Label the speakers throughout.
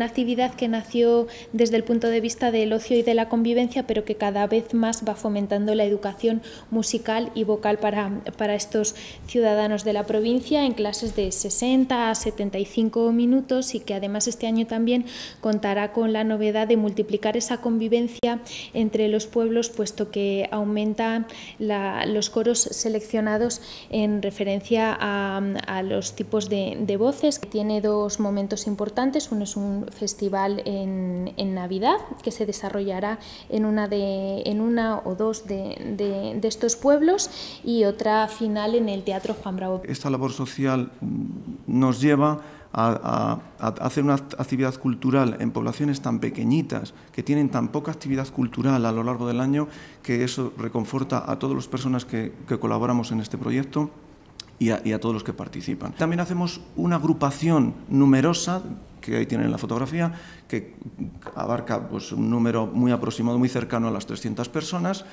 Speaker 1: una actividad que nació desde el punto de vista del ocio y de la convivencia, pero que cada vez más va fomentando la educación musical y vocal para, estos ciudadanos de la provincia en clases de 60 a 75 minutos y que además este año también contará con la novedad de multiplicar esa convivencia entre los pueblos, puesto que aumenta los coros seleccionados en referencia a, los tipos de, de, voces. Tiene dos momentos importantes, uno es un festival en, Navidad que se desarrollará en una, de, en una o dos de, estos pueblos y otra final en el Teatro Juan Bravo.
Speaker 2: Esta labor social nos lleva a, hacer una actividad cultural en poblaciones tan pequeñitas, que tienen tan poca actividad cultural a lo largo del año, que eso reconforta a todas las personas que, colaboramos en este proyecto y a, todos los que participan. También hacemos una agrupación numerosa que ahí tienen la fotografía, que abarca pues, un número muy aproximado, muy cercano a las 300 personas,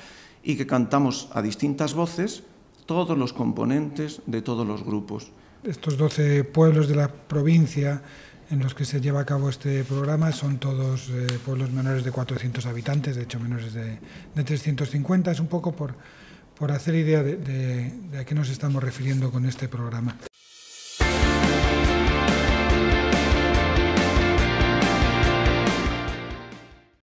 Speaker 2: y que cantamos a distintas voces todos los componentes de todos los grupos.
Speaker 3: Estos 12 pueblos de la provincia en los que se lleva a cabo este programa son todos eh, pueblos menores de 400 habitantes, de hecho menores de, de 350, es un poco por, por hacer idea de, a qué nos estamos refiriendo con este programa.